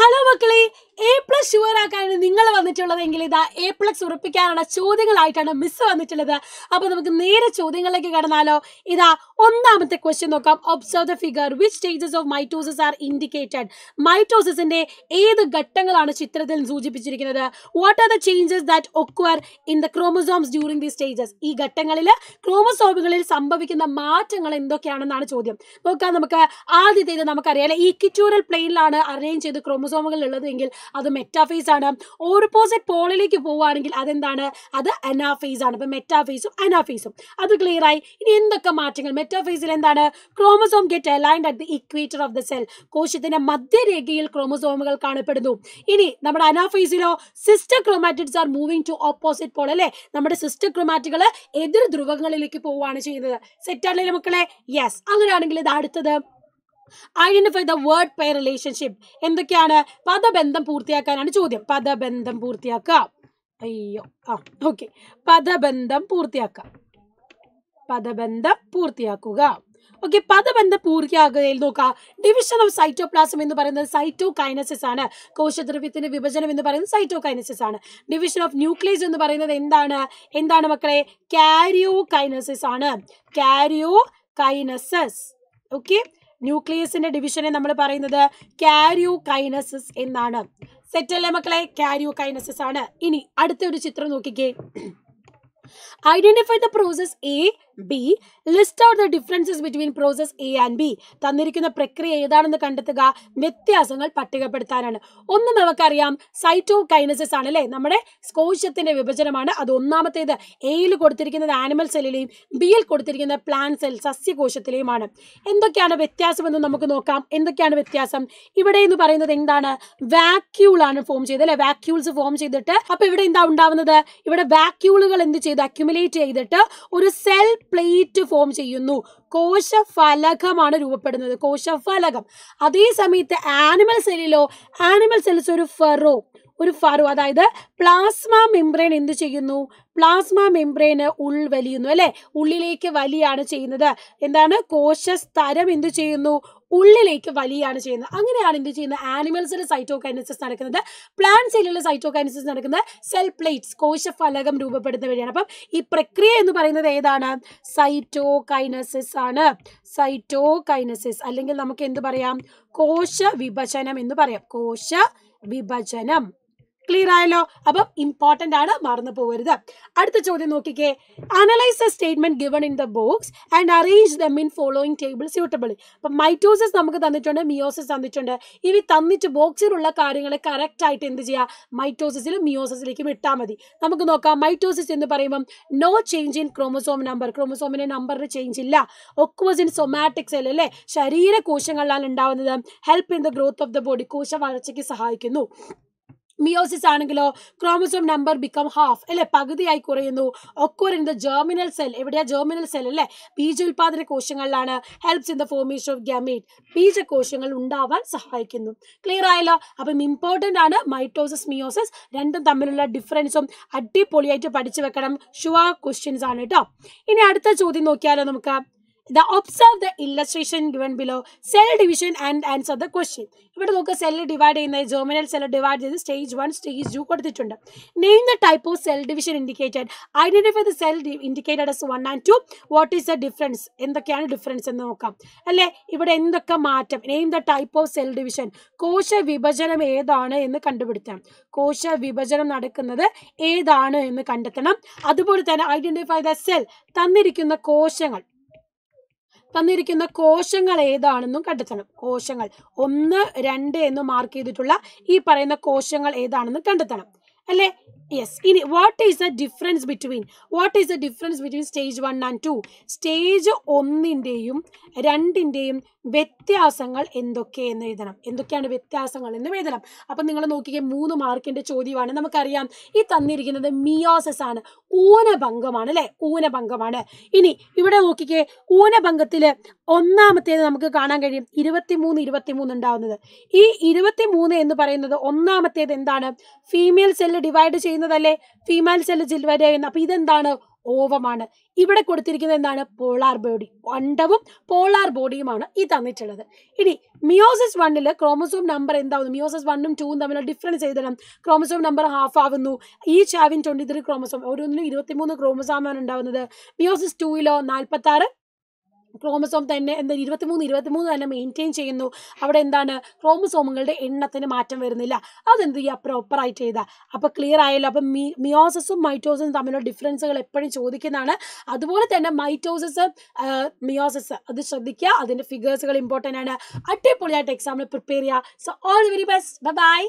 hello മക്കളെ A plus sure ആക്കാനാണ് നിങ്ങൾ വന്നിട്ടുള്ളതെങ്കിൽ ഇതാ എ പ്ലസ് ഉറപ്പിക്കാനുള്ള ചോദ്യങ്ങളായിട്ടാണ് മിസ് വന്നിട്ടുള്ളത് അപ്പോൾ നമുക്ക് നേരെ ചോദ്യങ്ങളിലേക്ക് കടന്നാലോ ഇതാ ഒന്നാമത്തെ ക്വസ്റ്റ്യൻ നോക്കാം observe the figure which stages of mitosis are indicated മൈറ്റോസിന്റെ ഏത് ഘട്ടങ്ങളാണ് ചിത്രത്തിൽ സൂചിപ്പിച്ചിരിക്കുന്നത് what are the changes that occur in the chromosomes during the stages ഈ ഘട്ടങ്ങളിൽ ക്രോമസോമുകളിൽ സംഭവിക്കുന്ന മാറ്റങ്ങൾ എന്തൊക്കെയാണെന്നാണ് ചോദ്യം നോക്കാം നമുക്ക് ആദ്യത്തേത് നമുക്കറിയാം അല്ലെ ഈ കിറ്റൂറൽ പ്ലെയിനിലാണ് അറേഞ്ച് ചെയ്ത് ക്രോമസോമുകൾ ഉള്ളതെങ്കിൽ അത് മെറ്റാഫേസ് ആണ് ഓപ്പോസിറ്റ് പോളിലേക്ക് പോവുകയാണെങ്കിൽ അതെന്താണ് അത് അനാഫേസ് ആണ് അപ്പം മെറ്റാഫേസും അനാഫേസും അത് ക്ലിയർ ആയി ഇനി എന്തൊക്കെ മാറ്റങ്ങൾ മെറ്റാഫേസിൽ എന്താണ് chromosome get aligned at the equator of the cell കോശത്തിന്റെ മധ്യരേഖയിൽ ക്രോമസോമുകൾ കാണപ്പെടുന്നു ഇനി നമ്മുടെ അനാഫേസിലോ sister chromatids are moving to opposite pole അല്ലേ നമ്മുടെ സിസ്റ്റർ ക്രോമാറ്റുകൾ എതിർ ധ്രുവങ്ങളിലേക്ക് പോവുകയാണ് ചെയ്യുന്നത് സെറ്റ് ആണല്ലേ മക്കളെ യെസ് അങ്ങനെയാണെങ്കിൽ ഇത് അടുത്തത് identify the word pair relationship എന്തൊക്കെയാണ് പദബന്ധം പൂർത്തിയാക്കാനാണ് ചോദ്യം പദബന്ധം പൂർത്തിയാക്കുക അയ്യോ ആ ഓക്കെ പദബന്ധം പൂർത്തിയാക്കുക പദബന്ധം പൂർത്തിയാക്കുക ഓക്കെ പദബന്ധം പൂർത്തിയാകുകയിൽ നോക്കുക ഡിവിഷൻ ഓഫ് സൈറ്റോപ്ലാസം എന്ന് പറയുന്നത് സൈറ്റോ കൈനസിസ് ആണ് കോശദ്രവ്യത്തിന്റെ വിഭജനം എന്ന് പറയുന്നത് സൈറ്റോ കൈനസിസ് ആണ് ഡിവിഷൻ ഓഫ് ന്യൂക്ലിയസ് എന്ന് പറയുന്നത് എന്താണ് എന്താണ് മക്കളെ കാരിയോ കൈനസിസ് ആണ് കാരിയോ കൈനസസ് ഓക്കെ ന്യൂക്ലിയസിന്റെ ഡിവിഷനെ നമ്മൾ പറയുന്നത് കാരിയോ കൈനസിസ് എന്നാണ് സെറ്റല്ലേ മക്കളെ കാരിയോ കൈനസിസ് ആണ് ഇനി അടുത്ത ഒരു ചിത്രം നോക്കിക്കേ identify the process A B list out the differences between process A and B തന്നിരിക്കുന്ന പ്രക്രിയ ഏതാണെന്ന് കണ്ടെത്തുക വ്യത്യാസങ്ങൾ പട്ടികപ്പെടുത്താനാണ് ഒന്ന് നമുക്കറിയാം സൈറ്റോ കൈനസസ് ആണ് അല്ലേ നമ്മുടെ കോശത്തിന്റെ വിഭജനമാണ് അത് ഒന്നാമത്തേത് എയിൽ കൊടുത്തിരിക്കുന്നത് ആനിമൽ സെല്ലിലെയും ബിയിൽ കൊടുത്തിരിക്കുന്നത് പ്ലാൻ സെൽ സസ്യകോശത്തിലെയുമാണ് എന്തൊക്കെയാണ് വ്യത്യാസം എന്ന് നമുക്ക് നോക്കാം എന്തൊക്കെയാണ് വ്യത്യാസം ഇവിടെ എന്ന് പറയുന്നത് എന്താണ് വാക്യൂൾ ആണ് ഫോം ചെയ്ത് അല്ലെ വാക്യൂൾസ് ഫോം ചെയ്തിട്ട് അപ്പൊ ഇവിടെ എന്താ ഉണ്ടാവുന്നത് ഇവിടെ വാക്യൂളുകൾ എന്ത് ചെയ്ത് അക്യുമുലേറ്റ് ചെയ്തിട്ട് ഒരു സെൽ പ്ലേറ്റ് ഫോം ചെയ്യുന്നു കോശഫലകമാണ് രൂപപ്പെടുന്നത് കോശഫലകം അതേസമയത്ത് ആനിമൽ സെല്ലിലോ ആനിമൽ സെൽസ് ഒരു ഫെറോ ഒരു ഫാറു അതായത് പ്ലാസ്മ മെംബ്രെയിൻ എന്ത് ചെയ്യുന്നു പ്ലാസ്മ മെംബ്രെയിന് ഉൾവലിയുന്നു അല്ലെ ഉള്ളിലേക്ക് വലിയാണ് ചെയ്യുന്നത് എന്താണ് കോശ സ്തരം എന്ത് ചെയ്യുന്നു ഉള്ളിലേക്ക് വലിയാണ് ചെയ്യുന്നത് അങ്ങനെയാണ് എന്ത് ചെയ്യുന്നത് ആനിമൽസിലെ സൈറ്റോകൈനസിസ് നടക്കുന്നത് പ്ലാന്റ് സെല്ലിലെ സൈറ്റോകൈനസിസ് നടക്കുന്നത് സെൽ പ്ലേറ്റ്സ് കോശഫലകം രൂപപ്പെടുന്ന വഴിയാണ് അപ്പം ഈ പ്രക്രിയ എന്ന് പറയുന്നത് ഏതാണ് സൈറ്റോകൈനസിസ് ആണ് സൈറ്റോകൈനസിസ് അല്ലെങ്കിൽ നമുക്ക് എന്ത് പറയാം കോശ വിഭജനം എന്ന് പറയാം കോശ വിഭജനം ക്ലിയർ ആയല്ലോ അപ്പം ഇമ്പോർട്ടൻ്റ് ആണ് മറന്നു പോകരുത് അടുത്ത ചോദ്യം നോക്കിക്കേ analyse the statement given in the box and arrange them in following table suitable അപ്പം മൈറ്റോസിസ് നമുക്ക് തന്നിട്ടുണ്ട് മിയോസിസ് തന്നിട്ടുണ്ട് ഇവ തന്നിട്ട് ബോക്സിലുള്ള കാര്യങ്ങൾ കറക്റ്റ് ആയിട്ട് എന്ത് ചെയ്യുക മൈറ്റോസിസിലും മിയോസിസിലേക്കും ഇട്ടാൽ മതി നമുക്ക് നോക്കാം മൈറ്റോസിസ് എന്ന് പറയുമ്പം no change in chromosome number ക്രോമസോമിന്റെ നമ്പറിന് ചേഞ്ച് ഇല്ല ഒക്വസ് ഇൻ സൊമാറ്റിക് സെൽ അല്ലേ ശരീര കോശങ്ങളിലാണ് ഉണ്ടാവുന്നത് help in the growth of the body കോശ വളർച്ചയ്ക്ക് സഹായിക്കുന്നു മിയോസിസ് ആണെങ്കിലോ ക്രോമസോം നമ്പർ ബിക്കം ഹാഫ് അല്ലെ പകുതിയായി കുറയുന്നു occur in the germinal cell എവിടെയാ ജേർമിനൽ സെൽ അല്ലെ ഉൽപാദന കോശങ്ങളിലാണ് helps in the formation of ബീജ കോശങ്ങൾ ഉണ്ടാവാൻ സഹായിക്കുന്നു ക്ലിയർ ആയല്ലോ അപ്പം ഇമ്പോർട്ടൻ്റ് ആണ് മൈറ്റോസിസ് മിയോസിസ് രണ്ടും തമ്മിലുള്ള ഡിഫറൻസും അടിപൊളിയായിട്ട് പഠിച്ചു വെക്കണം ഷുവാ ക്വസ്റ്റ്യൻസ് ആണ് കേട്ടോ ഇനി അടുത്ത ചോദ്യം നോക്കിയാലോ നമുക്ക് the observe the illustration given below cell division and answer the question ഇവിടെ നോക്കുക സെല്ല് ഡിവൈഡ് ചെയ്യുന്നത് ജെർമിനൽ സെല്ല് ഡിവൈഡ് ചെയ്ത് സ്റ്റേജ് വൺ സ്റ്റേജ് ടു കൊടുത്തിട്ടുണ്ട് name the type of cell division indicated identify the cell indicated as one and two what is the difference എന്തൊക്കെയാണ് difference എന്ന് നോക്കാം അല്ലേ ഇവിടെ എന്തൊക്കെ മാറ്റം name the type of cell division കോശ വിഭജനം ഏതാണ് എന്ന് കണ്ടുപിടുത്തണം കോശ വിഭജനം നടക്കുന്നത് ഏതാണ് എന്ന് കണ്ടെത്തണം അതുപോലെ തന്നെ ഐഡന്റിഫൈ ദ സെൽ തന്നിരിക്കുന്ന കോശങ്ങൾ തന്നിരിക്കുന്ന കോശങ്ങൾ ഏതാണെന്നും കണ്ടെത്തണം കോശങ്ങൾ ഒന്ന് രണ്ട് എന്ന് മാർക്ക് ചെയ്തിട്ടുള്ള ഈ പറയുന്ന കോശങ്ങൾ ഏതാണെന്ന് കണ്ടെത്തണം അല്ലേ യെസ് ഇനി what is the difference between what is the difference between stage one and two stage ഒന്നിൻ്റെയും രണ്ടിൻ്റെയും വ്യത്യാസങ്ങൾ എന്തൊക്കെ എന്ന് എഴുതണം എന്തൊക്കെയാണ് വ്യത്യാസങ്ങൾ എന്ന് എഴുതണം അപ്പം നിങ്ങൾ നോക്കിക്കേ മൂന്ന് മാർക്കിൻ്റെ ചോദ്യമാണ് നമുക്കറിയാം ഈ തന്നിരിക്കുന്നത് മിയോസസ് ആണ് ഊനഭംഗമാണ് അല്ലേ ഊനഭംഗമാണ് ഇനി ഇവിടെ നോക്കിക്കേ ഊനഭംഗത്തിൽ ഒന്നാമത്തേത് നമുക്ക് കാണാൻ കഴിയും ഇരുപത്തി മൂന്ന് ഉണ്ടാവുന്നത് ഈ മൂന്ന് എന്ന് പറയുന്നത് ഒന്നാമത്തേത് എന്താണ് ഫീമെയിൽ സെല്ല് ഡിവൈഡ് ചെയ്യുന്നതല്ലേ ഫീമെയിൽ സെൽ ജിൽവരെ എന്ന് അപ്പൊ ഇതെന്താണ് ഓവമാണ് ഇവിടെ കൊടുത്തിരിക്കുന്നത് എന്താണ് പോളാർ ബോഡി അണ്ടവും പോളാർ ബോഡിയുമാണ് ഈ തന്നിട്ടുള്ളത് ഇനി മിയോസിസ് വണ്ണില് ക്രോമസോം നമ്പർ എന്താവുന്നു മിയോസിസ് വണ്ണും ടൂവും തമ്മിലുള്ള ഡിഫറൻസ് ചെയ്തിടണം ക്രോമസോം നമ്പർ ഹാഫ് ആവുന്നു ഈ ചാവിൻ ട്വന്റി ത്രീ ക്രോമസോം ഓരോന്നിനും ഇരുപത്തിമൂന്ന് ക്രോമസോമാണ് ഉണ്ടാവുന്നത് മിയോസിസ് ടൂയിലോ നാൽപ്പത്തി ആറ് ക്രോമസോം തന്നെ എന്താ ഇരുപത്തിമൂന്ന് ഇരുപത്തിമൂന്ന് തന്നെ മെയിൻറ്റെയിൻ ചെയ്യുന്നു അവിടെ എന്താണ് ക്രോമസോമുകളുടെ എണ്ണത്തിന് മാറ്റം വരുന്നില്ല അതെന്ത് ചെയ്യുക പ്രോപ്പറായിട്ട് ചെയ്താൽ അപ്പോൾ ക്ലിയർ ആയല്ലോ അപ്പം മീ മിയോസസും മൈറ്റോസും തമ്മിലുള്ള ഡിഫറൻസുകൾ എപ്പോഴും ചോദിക്കുന്നതാണ് അതുപോലെ തന്നെ മൈറ്റോസസ് മിയോസസ് അത് ശ്രദ്ധിക്കുക അതിൻ്റെ ഫിഗേഴ്സുകൾ ഇമ്പോർട്ടൻ്റ് ആണ് അടിപൊളിയായിട്ട് എക്സാമിന് പ്രിപ്പയർ ചെയ്യുക so all the very best by